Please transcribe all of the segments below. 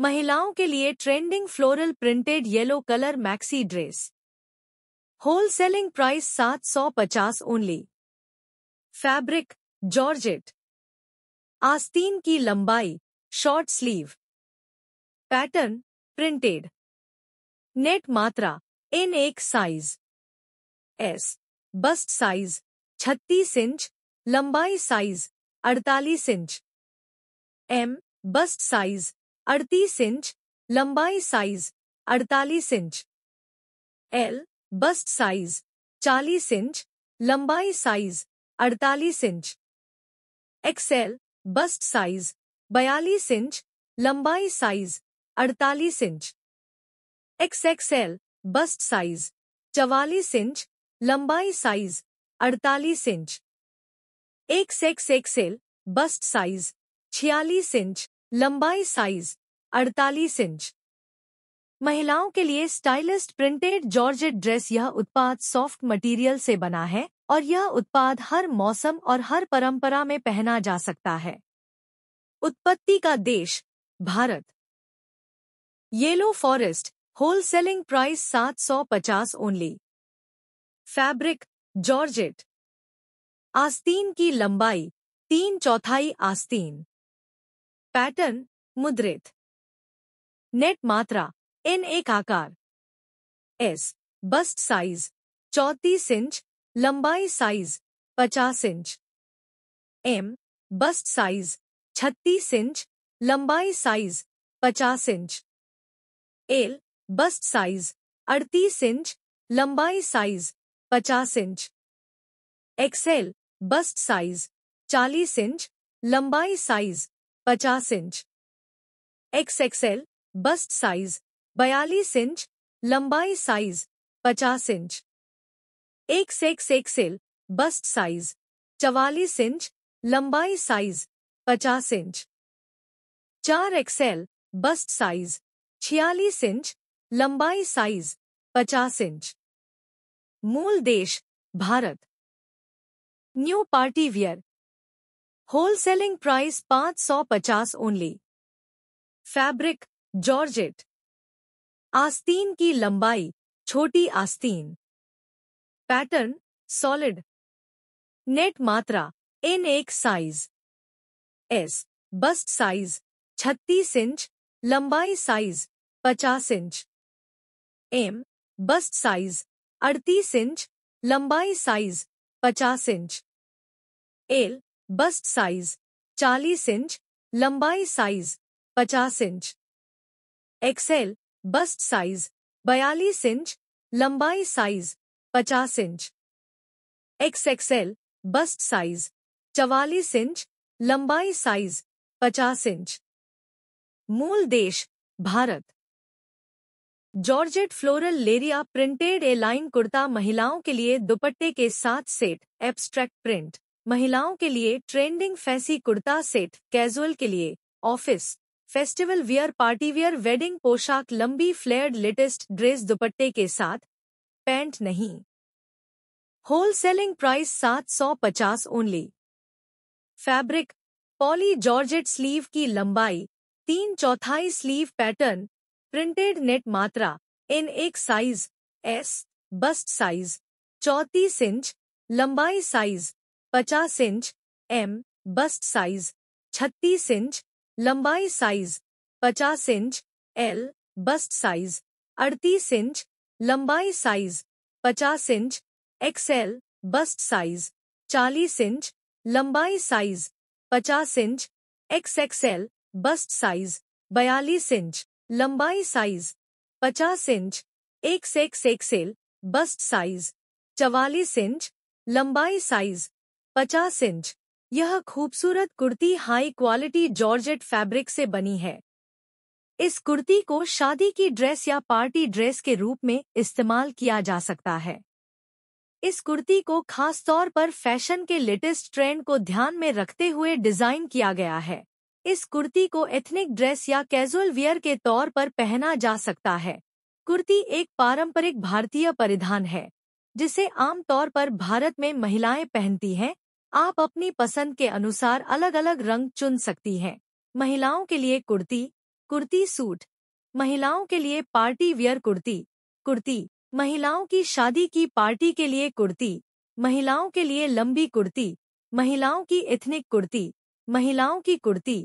महिलाओं के लिए trending floral printed yellow colour maxi dress whole selling price सात सौ पचास ओनली फैब्रिक जॉर्जेट आस्तीन की लंबाई short sleeve pattern printed net मात्रा इन एक size S bust size 36 inch लंबाई size 48 inch M bust size अड़तीस इंच लंबाई साइज अड़तालीस इंच एल बस्ट साइज चालीस इंच लंबाई साइज अड़तालीस इंच एक्सएल बस्ट साइज बयालीस इंच लंबाई साइज अड़तालीस इंच एक्स बस्ट साइज चवालीस इंच लंबाई साइज अड़तालीस inch X X XL bust size छियालीस इंच लंबाई साइज 48 इंच महिलाओं के लिए स्टाइलिस्ट प्रिंटेड जॉर्जेट ड्रेस यह उत्पाद सॉफ्ट मटेरियल से बना है और यह उत्पाद हर मौसम और हर परंपरा में पहना जा सकता है उत्पत्ति का देश Bharat yellow forest wholesaling price 750 only fabric georgette आस्तीन की लंबाई तीन चौथाई आस्तीन पैटर्न मुद्रित नेट मात्रा इन एक आकार एस बस्ट साइज चौतीस इंच लंबाई साइज पचास इंच एम बस्ट साइज छत्तीस इंच लंबाई साइज पचास इंच एल बस्ट साइज अड़तीस इंच लंबाई साइज पचास इंच एक्सेल बस्ट साइज चालीस इंच लंबाई साइज पचास इंच एक्सएक्सएल बस्ट साइज बयालीस इंच लंबाई साइज पचास inch X X XL bust size चवालीस इंच लंबाई साइज पचास इंच चार एक्सएल बस्ट साइज छियालीस इंच लंबाई साइज पचास इंच मूल देश Bharat new party wear whole selling price पांच सौ पचास ओनली फैब्रिक जॉर्जेट आस्तीन की लंबाई छोटी आस्तीन पैटर्न सॉलिड नेट मात्रा इन एक size S bust size 36 inch लंबाई size 50 inch M bust size 38 inch लंबाई size 50 inch L bust size 40 inch लंबाई size 50 inch XL bust size 42 inch लंबाई size 50 inch X XL bust size 44 inch लंबाई size 50 inch मूल देश Bharat georgette floral leheriya printed A line kurta महिलाओं के लिए दुपट्टे के साथ सेट एब्स्ट्रैक्ट प्रिंट महिलाओं के लिए trending fancy kurta set casual के लिए office festival wear party wear wedding पोशाक लंबी फ्लेयर्ड लेटेस्ट ड्रेस दुपट्टे के साथ पैंट नहीं होल सेलिंग प्राइस सात सौ पचास only fabric poly georgette sleeve की लंबाई तीन चौथाई स्लीव पैटर्न प्रिंटेड नेट मात्रा इन एक साइज एस बस्ट साइज चौतीस इंच लंबाई साइज पचास इंच एम बस्ट साइज छत्तीस इंच लंबाई साइज पचास इंच एल बस्ट साइज अड़तीस इंच लंबाई साइज पचास इंच एक्सएल बस्ट साइज चालीस इंच लंबाई साइज पचास इंच एक्स बस्ट साइज बयालीस इंच लंबाई साइज पचास inch X X XL bust size चवालीस इंच लंबाई साइज पचास इंच यह खूबसूरत kurti high quality georgette fabric से बनी है इस कुर्ती को शादी की ड्रेस या पार्टी ड्रेस के रूप में इस्तेमाल किया जा सकता है इस कुर्ती को खास तौर पर फैशन के लेटेस्ट ट्रेंड को ध्यान में रखते हुए डिजाइन किया गया है इस कुर्ती को एथनिक ड्रेस या कैजुअल वियर के तौर पर पहना जा सकता है कुर्ती एक पारंपरिक भारतीय परिधान है जिसे आमतौर पर भारत में महिलाएं पहनती हैं आप अपनी पसंद के अनुसार अलग अलग रंग चुन सकती हैं महिलाओं के लिए कुर्ती कुर्ती सूट महिलाओं के लिए पार्टी वियर कुर्ती कुर्ती महिलाओं की शादी की पार्टी के लिए कुर्ती महिलाओं के लिए लंबी कुर्ती महिलाओं की एथनिक कुर्ती महिलाओं की कुर्ती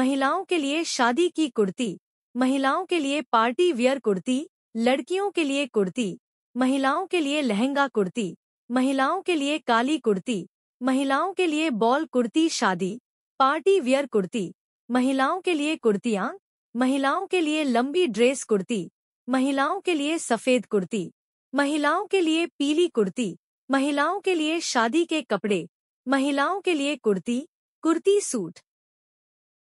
महिलाओं के लिए शादी की कुर्ती महिलाओं के लिए पार्टी वियर कुर्ती लड़कियों के लिए कुर्ती महिलाओं के लिए लहंगा कुर्ती महिलाओं के लिए काली कुर्ती महिलाओं के लिए बॉल कुर्ती शादी पार्टी वियर कुर्ती महिलाओं के लिए कुर्तियां महिलाओं के लिए लंबी ड्रेस कुर्ती महिलाओं के लिए सफेद कुर्ती महिलाओं के लिए पीली कुर्ती महिलाओं के लिए शादी के कपड़े महिलाओं के लिए कुर्ती कुर्ती सूट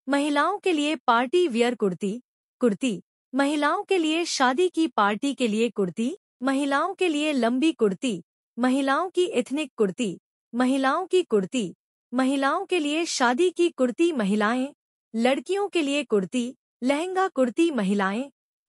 महिलाओं के लिए पार्टी वियर कुर्ती कुर्ती महिलाओं के लिए शादी की पार्टी के लिए कुर्ती महिलाओं के लिए लंबी कुर्ती महिलाओं की एथनिक कुर्ती महिलाओं की कुर्ती महिलाओं के लिए शादी की कुर्ती महिलाएं लड़कियों के लिए कुर्ती लहंगा कुर्ती महिलाएं